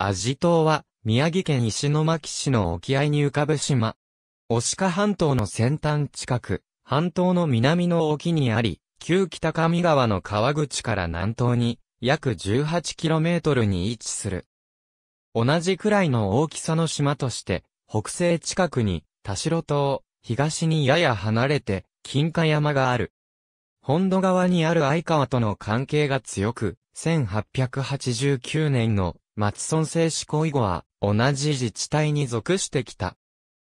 アジ島は、宮城県石巻市の沖合に浮かぶ島。押カ半島の先端近く、半島の南の沖にあり、旧北上川の川口から南東に、約 18km に位置する。同じくらいの大きさの島として、北西近くに、田代島、東にやや離れて、金華山がある。本土側にある相川との関係が強く、1889年の松村ソン製思考以後は、同じ自治体に属してきた。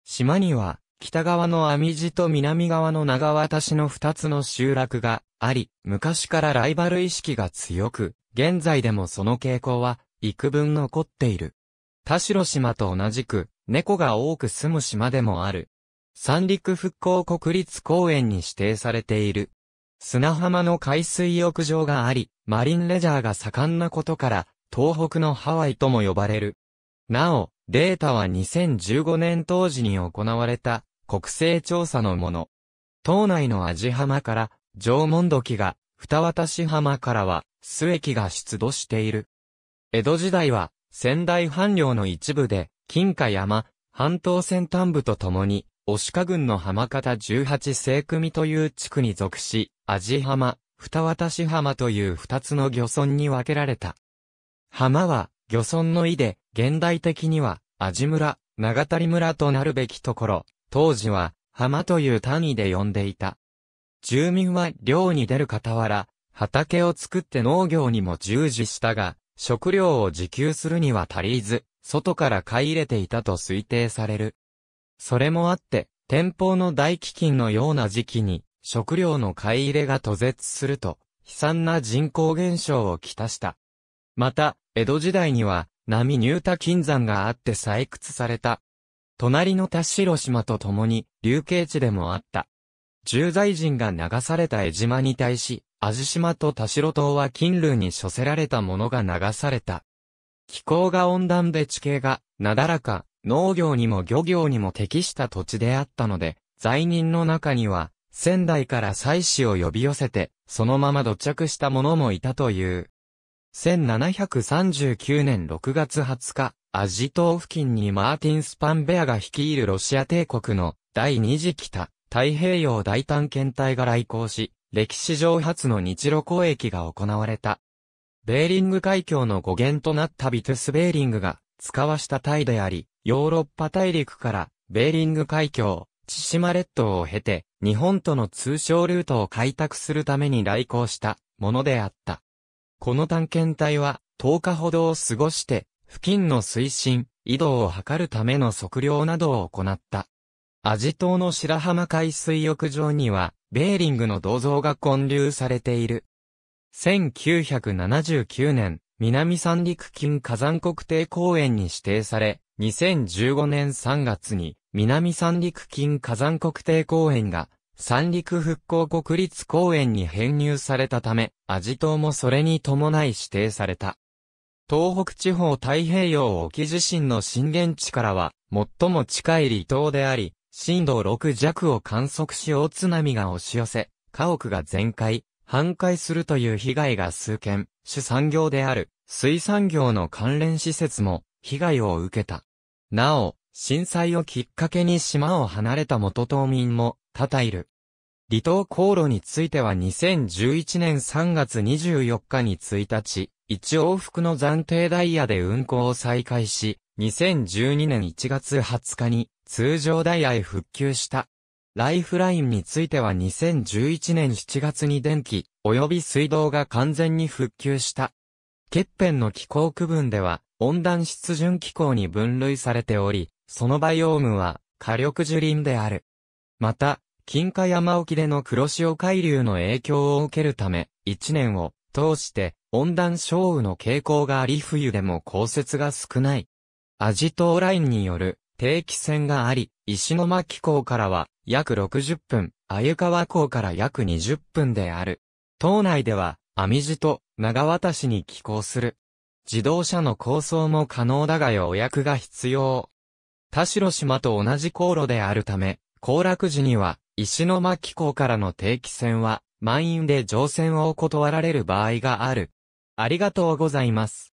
島には、北側の網地と南側の長渡しの二つの集落があり、昔からライバル意識が強く、現在でもその傾向は、幾分残っている。田代島と同じく、猫が多く住む島でもある。三陸復興国立公園に指定されている。砂浜の海水浴場があり、マリンレジャーが盛んなことから、東北のハワイとも呼ばれる。なお、データは2015年当時に行われた国勢調査のもの。島内のアジ浜から縄文土器が、二渡し浜からは末期が出土している。江戸時代は仙台藩領の一部で金華山、半島先端部とともに、押鹿郡の浜方18世組という地区に属し、アジ浜、二渡し浜という二つの漁村に分けられた。浜は、漁村の意で、現代的には、味村、長谷村となるべきところ、当時は、浜という単位で呼んでいた。住民は漁に出る傍ら、畑を作って農業にも従事したが、食料を自給するには足りず、外から買い入れていたと推定される。それもあって、天保の大飢饉のような時期に、食料の買い入れが途絶すると、悲惨な人口減少をきたした。また、江戸時代には、波入田金山があって採掘された。隣の田代島と共に、流刑地でもあった。重罪人が流された江島に対し、治島と田代島は金類に処せられたものが流された。気候が温暖で地形が、なだらか、農業にも漁業にも適した土地であったので、罪人の中には、仙台から祭祀を呼び寄せて、そのまま土着した者もいたという。1739年6月20日、アジ島付近にマーティン・スパンベアが率いるロシア帝国の第二次北太平洋大探検隊が来航し、歴史上初の日露交易が行われた。ベーリング海峡の語源となったビトゥス・ベーリングが使わしたタイであり、ヨーロッパ大陸からベーリング海峡、千島列島を経て、日本との通商ルートを開拓するために来航したものであった。この探検隊は、10日ほどを過ごして、付近の水深、移動を図るための測量などを行った。アジ島の白浜海水浴場には、ベーリングの銅像が建立されている。1979年、南三陸近火山国定公園に指定され、2015年3月に、南三陸近火山国定公園が三陸復興国立公園に編入されたため、アジ島もそれに伴い指定された。東北地方太平洋沖地震の震源地からは、最も近い離島であり、震度6弱を観測し大津波が押し寄せ、家屋が全壊、半壊するという被害が数件、主産業である、水産業の関連施設も、被害を受けた。なお、震災をきっかけに島を離れた元島民も、多々いる。離島航路については2011年3月24日に1日、1往復の暫定ダイヤで運行を再開し、2012年1月20日に通常ダイヤへ復旧した。ライフラインについては2011年7月に電気、及び水道が完全に復旧した。欠片の気候区分では、温暖湿潤気候に分類されており、そのバイオームは火力樹林である。また、金華山沖での黒潮海流の影響を受けるため、一年を通して温暖小雨の傾向があり冬でも降雪が少ない。アジトーラインによる定期船があり、石巻港からは約60分、鮎川港から約20分である。島内では、網地と長渡市に寄港する。自動車の構想も可能だが予約が必要。田代島と同じ航路であるため、行楽時には石巻港からの定期船は、満員で乗船を断られる場合がある。ありがとうございます。